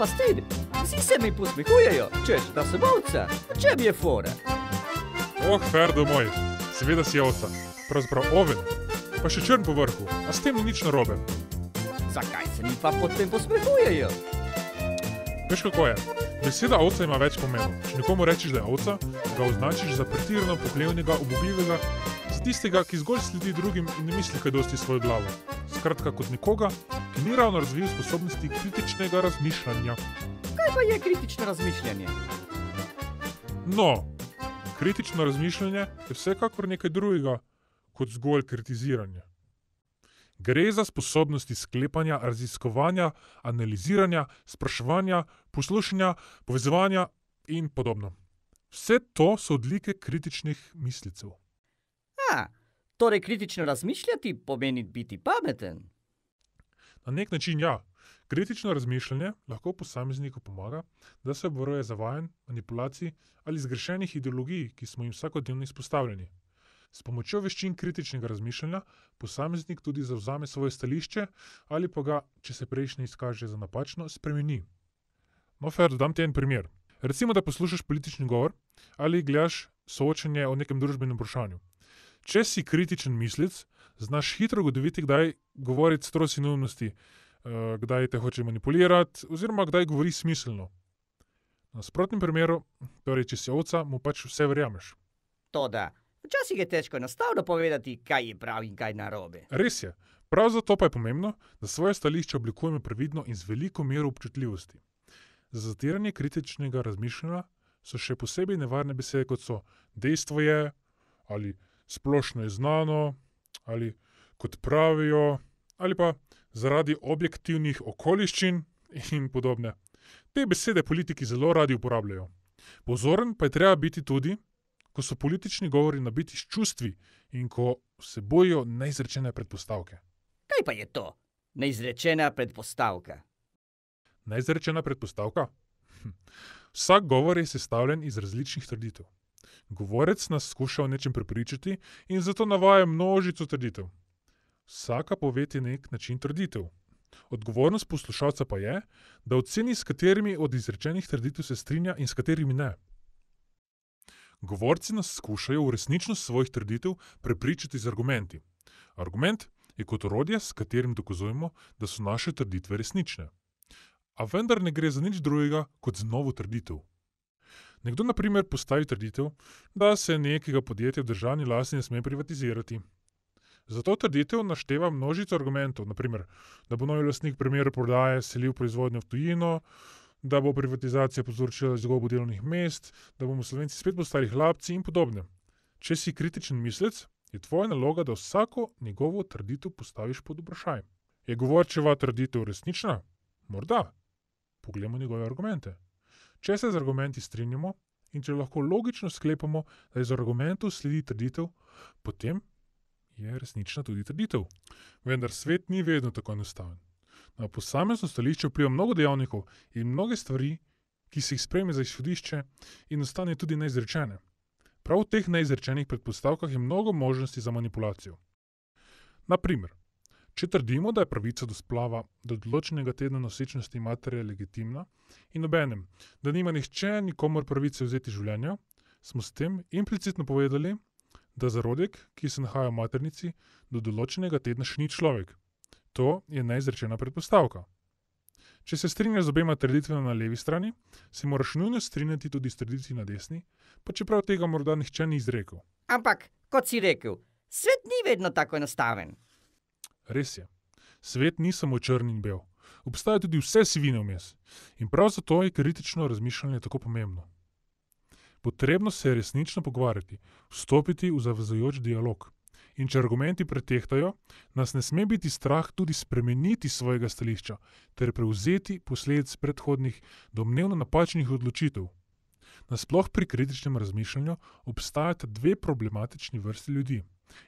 pa s tem? Vsi se mi posmehujejo, češ da sem ovca. Če mi je fora? Oh, Ferdo moj, seveda si ovca. Pravzaprav oven, pa še črn po vrhu, a s tem ni nič narobe. Zakaj se mi pa potem posmehujejo? Veš kako je? Beseda ovca ima več pomenov. Če nekomu rečeš, da je ovca, ga označiš za pretirano poplevnega, obubljivega, za tistega, ki zgolj sledi drugim in ne misli kaj dosti svojo glavo. Skratka, kot nekoga, ki ni ravno razvil sposobnosti kritičnega razmišljanja. Kaj pa je kritično razmišljanje? No, kritično razmišljanje je vsekakor nekaj drugega kot zgolj kritiziranje. Gre za sposobnosti sklepanja, raziskovanja, analiziranja, spraševanja, poslušanja, povezovanja in podobno. Vse to so odlike kritičnih mislicev. Ah. Torej, kritično razmišljati pomeni biti pameten. Na nek način, ja. Kritično razmišljanje lahko posamezniku pomaga, da se obvaruje zavajanj, manipulacij ali zgrešenih ideologij, ki smo jim vsakodnevno izpostavljeni. S pomočjo veščin kritičnega razmišljanja posameznik tudi zauzame svoje stališče ali pa ga, če se prejšnje izkaže za napačno, spremeni. No, fer, dodam ti en primer. Recimo, da poslušaš politični govor ali gledaš soočenje o nekem družbenem vprašanju če si kritičen mislec, znaš hitro ugotoviti, kdaj govoriti strosi neumnosti, eh, kdaj te hoče manipulirati, oziroma kdaj govori smiselno. Na sprotnem primeru, torej če si ovca, mu pač vse verjameš. Toda, včasih je težko enostavno povedati, kaj je prav in kaj narobe. Res je. Prav zato pa je pomembno, da svoje stališče oblikujemo previdno in z veliko mero občutljivosti. Za zatiranje kritičnega razmišljanja so še posebej nevarne besede, kot so dejstvo je ali splošno je znano, ali kot pravijo, ali pa zaradi objektivnih okoliščin in podobne. Te besede politiki zelo radi uporabljajo. Pozoren pa je treba biti tudi, ko so politični govori nabiti s čustvi in ko se bojijo neizrečene predpostavke. Kaj pa je to? Neizrečena predpostavka. Neizrečena predpostavka? Hm. Vsak govor je sestavljen iz različnih trditev. Govorec nas skuša o nečem prepričati in zato navaja množico trditev. Vsaka pove ti nek način trditev. Odgovornost poslušalca pa je, da oceni, s katerimi od izrečenih trditev se strinja in s katerimi ne. Govorci nas skušajo v resničnost svojih trditev prepričati z argumenti. Argument je kot orodje, s katerim dokazujemo, da so naše trditve resnične. A vendar ne gre za nič drugega kot za novo trditev. Nekdo, na primer, postavi trditev, da se nekega podjetja v državni lasti ne sme privatizirati. Za to trditev našteva množico argumentov, naprimer, da bo novi lastnik primeru prodaje selil proizvodnjo v tujino, da bo privatizacija povzročila izgubo delovnih mest, da bomo slovenci spet postali hlapci in podobne. Če si kritičen mislec, je tvoja naloga, da vsako njegovo trditev postaviš pod vprašaj. Je govorčeva trditev resnična? Morda. Poglejmo njegove argumente. Če se z argumenti strinjamo in če lahko logično sklepamo, da iz argumentov sledi trditev, potem je resnična tudi trditev. Vendar svet ni vedno tako enostaven. Na posamezno stališče vpliva mnogo dejavnikov in mnoge stvari, ki se jih spremlja za izhodišče in ostane tudi neizrečene. Prav v teh neizrečenih predpostavkah je mnogo možnosti za manipulacijo. Naprimer, Če trdimo, da je pravica do splava do določenega tedna nosečnosti matere legitimna in obenem, da nima nihče nikomor pravice vzeti življenja, smo s tem implicitno povedali, da zarodek, ki se nahaja v maternici, do določenega tedna še ni človek. To je neizrečena predpostavka. Če se strinjaš z obema trditvama na levi strani, se moraš nujno strinjati tudi s trditvijo na desni, pa čeprav tega morda nihče ni izrekel. Ampak, kot si rekel, svet ni vedno tako enostaven. Res je. Svet ni samo črn in bel. Obstaja tudi vse svine vmes. In prav zato je kritično razmišljanje tako pomembno. Potrebno se je resnično pogovarjati, vstopiti v zavezujoč dialog. In če argumenti pretehtajo, nas ne sme biti strah tudi spremeniti svojega stališča ter prevzeti posledice predhodnih domnevno napačnih odločitev. Nasploh pri kritičnem razmišljanju obstajata dve problematični vrsti ljudi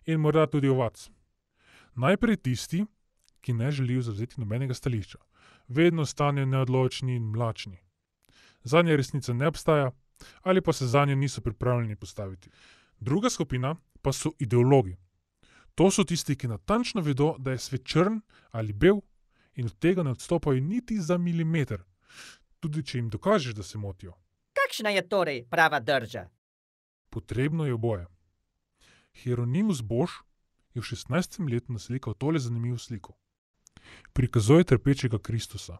in morda tudi ovac. Najprej tisti, ki ne želijo zavzeti nobenega stališča. Vedno stanejo neodločni in mlačni. Za nje resnica ne obstaja, ali pa se za nje niso pripravljeni postaviti. Druga skupina pa so ideologi. To so tisti, ki natančno vedo, da je svet črn ali bel in od tega ne odstopajo niti za milimeter, tudi če jim dokažeš, da se motijo. Kakšna je torej prava drža? Potrebno je oboje. Hieronimus Bosch je v 16. letu naslikal tole zanimivo sliko. Prikazuje trpečega Kristusa.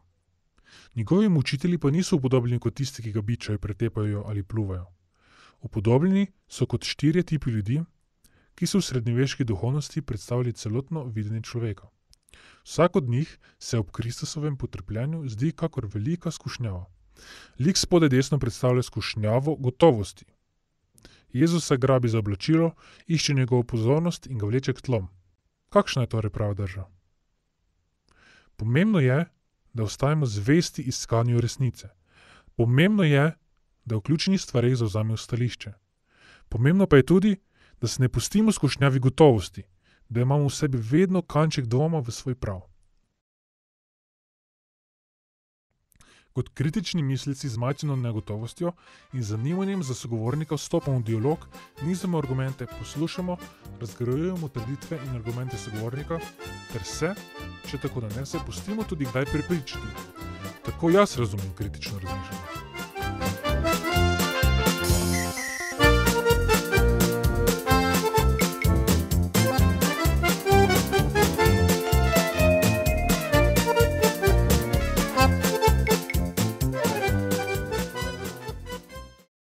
Njegovi učitelji pa niso upodobljeni kot tisti, ki ga bičajo, pretepajo ali pluvajo. Upodobljeni so kot štirje tipi ljudi, ki so v srednjeveški duhovnosti predstavljali celotno videnje človeka. Vsak od njih se ob Kristusovem potrpljenju zdi kakor velika skušnjava. Lik spodaj desno predstavlja skušnjavo gotovosti. Jezus se grabi za oblačilo, išče njegovo pozornost in ga vleče k tlom. Kakšna je torej prava država? Pomembno je, da ostajamo zvesti iskanju resnice. Pomembno je, da v ključnih stvarih zauzamemo stališče. Pomembno pa je tudi, da se ne pustimo skušnjavi gotovosti, da imamo v sebi vedno kanček dvoma v svoj prav. kot kritični mislici z majhno negotovostjo in zanimanjem za sogovornika vstopamo v dialog, nizamo argumente, poslušamo, razgrajujemo trditve in argumente sogovornika, ter se, če tako da ne, se pustimo tudi kdaj prepričati. Tako jaz razumem kritično razmišljanje.